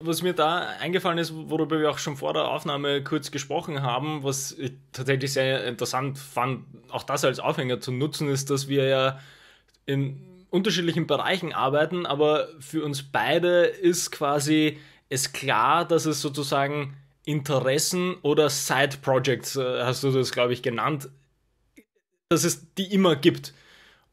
was mir da eingefallen ist, worüber wir auch schon vor der Aufnahme kurz gesprochen haben, was ich tatsächlich sehr interessant fand, auch das als Aufhänger zu nutzen, ist, dass wir ja in unterschiedlichen Bereichen arbeiten, aber für uns beide ist quasi es klar, dass es sozusagen Interessen oder Side Projects, äh, hast du das, glaube ich, genannt, dass es die immer gibt.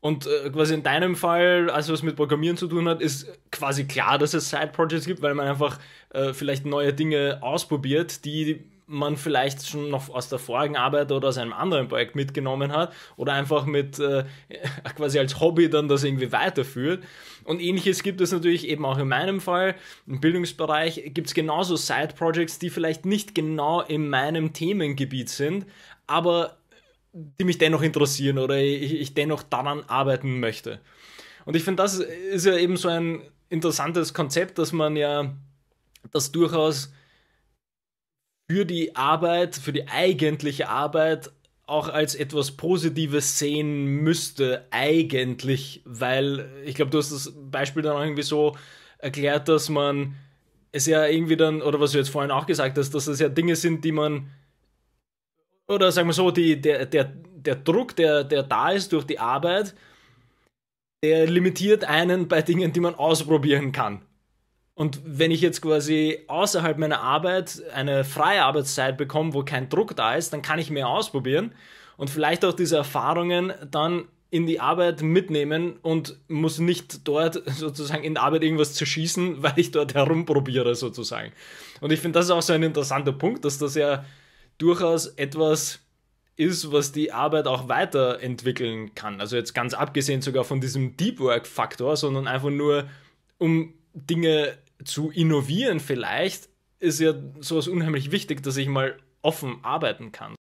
Und äh, quasi in deinem Fall, also was mit Programmieren zu tun hat, ist quasi klar, dass es Side-Projects gibt, weil man einfach äh, vielleicht neue Dinge ausprobiert, die man vielleicht schon noch aus der vorigen Arbeit oder aus einem anderen Projekt mitgenommen hat oder einfach mit äh, quasi als Hobby dann das irgendwie weiterführt. Und ähnliches gibt es natürlich eben auch in meinem Fall. Im Bildungsbereich gibt es genauso Side-Projects, die vielleicht nicht genau in meinem Themengebiet sind, aber die mich dennoch interessieren oder ich, ich dennoch daran arbeiten möchte. Und ich finde, das ist ja eben so ein interessantes Konzept, dass man ja das durchaus für die Arbeit, für die eigentliche Arbeit auch als etwas Positives sehen müsste, eigentlich, weil ich glaube, du hast das Beispiel dann auch irgendwie so erklärt, dass man es ja irgendwie dann, oder was du jetzt vorhin auch gesagt hast, dass das ja Dinge sind, die man oder sagen wir so, die, der, der, der Druck, der, der da ist durch die Arbeit, der limitiert einen bei Dingen, die man ausprobieren kann. Und wenn ich jetzt quasi außerhalb meiner Arbeit eine freie Arbeitszeit bekomme, wo kein Druck da ist, dann kann ich mehr ausprobieren und vielleicht auch diese Erfahrungen dann in die Arbeit mitnehmen und muss nicht dort sozusagen in der Arbeit irgendwas zerschießen, weil ich dort herumprobiere sozusagen. Und ich finde, das ist auch so ein interessanter Punkt, dass das ja durchaus etwas ist, was die Arbeit auch weiterentwickeln kann. Also jetzt ganz abgesehen sogar von diesem Deep Work-Faktor, sondern einfach nur, um Dinge zu innovieren vielleicht, ist ja sowas unheimlich wichtig, dass ich mal offen arbeiten kann.